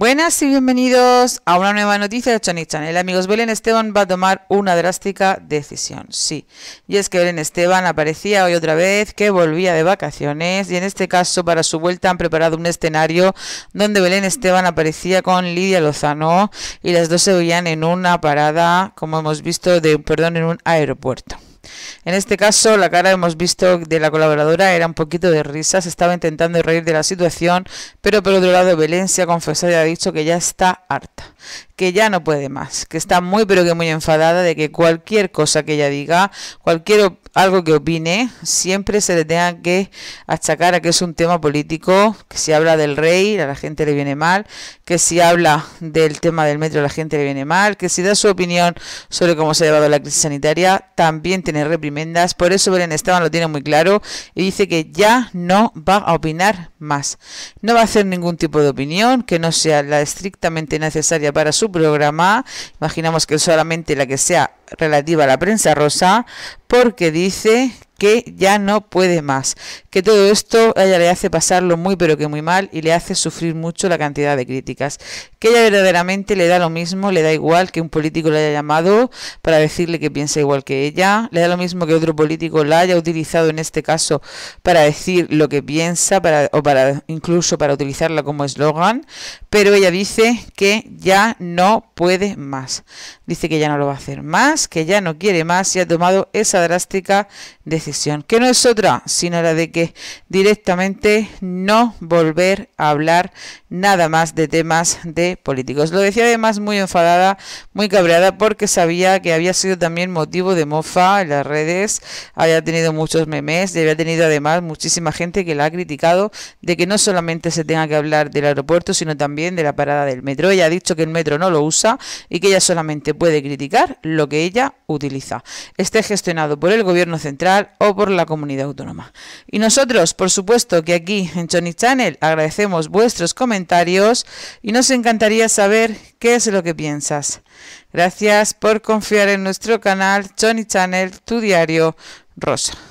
Buenas y bienvenidos a una nueva noticia de Chani Channel. Amigos, Belén Esteban va a tomar una drástica decisión, sí. Y es que Belén Esteban aparecía hoy otra vez, que volvía de vacaciones, y en este caso para su vuelta han preparado un escenario donde Belén Esteban aparecía con Lidia Lozano y las dos se veían en una parada, como hemos visto, de, perdón, en un aeropuerto. En este caso, la cara hemos visto de la colaboradora era un poquito de risa, se estaba intentando reír de la situación, pero por otro lado Belén se ha confesado y ha dicho que ya está harta, que ya no puede más, que está muy pero que muy enfadada de que cualquier cosa que ella diga, cualquier algo que opine, siempre se le tenga que achacar a que es un tema político, que si habla del rey a la gente le viene mal, que si habla del tema del metro a la gente le viene mal, que si da su opinión sobre cómo se ha llevado la crisis sanitaria, también tiene reprimendas. Por eso Belén Esteban lo tiene muy claro y dice que ya no va a opinar más. No va a hacer ningún tipo de opinión que no sea la estrictamente necesaria para su programa. Imaginamos que solamente la que sea relativa a la prensa rosa porque dice que ya no puede más, que todo esto a ella le hace pasarlo muy pero que muy mal y le hace sufrir mucho la cantidad de críticas, que ella verdaderamente le da lo mismo, le da igual que un político le haya llamado para decirle que piensa igual que ella, le da lo mismo que otro político la haya utilizado en este caso para decir lo que piensa para, o para incluso para utilizarla como eslogan, pero ella dice que ya no puede más, dice que ya no lo va a hacer más, que ya no quiere más y ha tomado esa drástica decisión que no es otra, sino la de que directamente no volver a hablar nada más de temas de políticos. Lo decía además muy enfadada, muy cabreada, porque sabía que había sido también motivo de mofa en las redes, había tenido muchos memes y había tenido además muchísima gente que la ha criticado de que no solamente se tenga que hablar del aeropuerto, sino también de la parada del metro. Ella ha dicho que el metro no lo usa y que ella solamente puede criticar lo que ella utiliza. está gestionado por el gobierno central o por la comunidad autónoma. Y nosotros, por supuesto, que aquí en Johnny Channel agradecemos vuestros comentarios y nos encantaría saber qué es lo que piensas. Gracias por confiar en nuestro canal Johnny Channel, tu diario rosa.